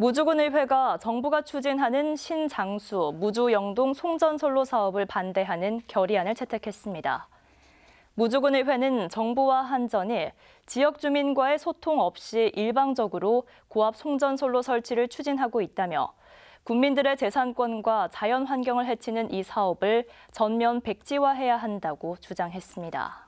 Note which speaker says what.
Speaker 1: 무주군의회가 정부가 추진하는 신장수, 무주영동 송전선로 사업을 반대하는 결의안을 채택했습니다. 무주군의회는 정부와 한전이 지역 주민과의 소통 없이 일방적으로 고압 송전선로 설치를 추진하고 있다며 국민들의 재산권과 자연 환경을 해치는 이 사업을 전면 백지화해야 한다고 주장했습니다.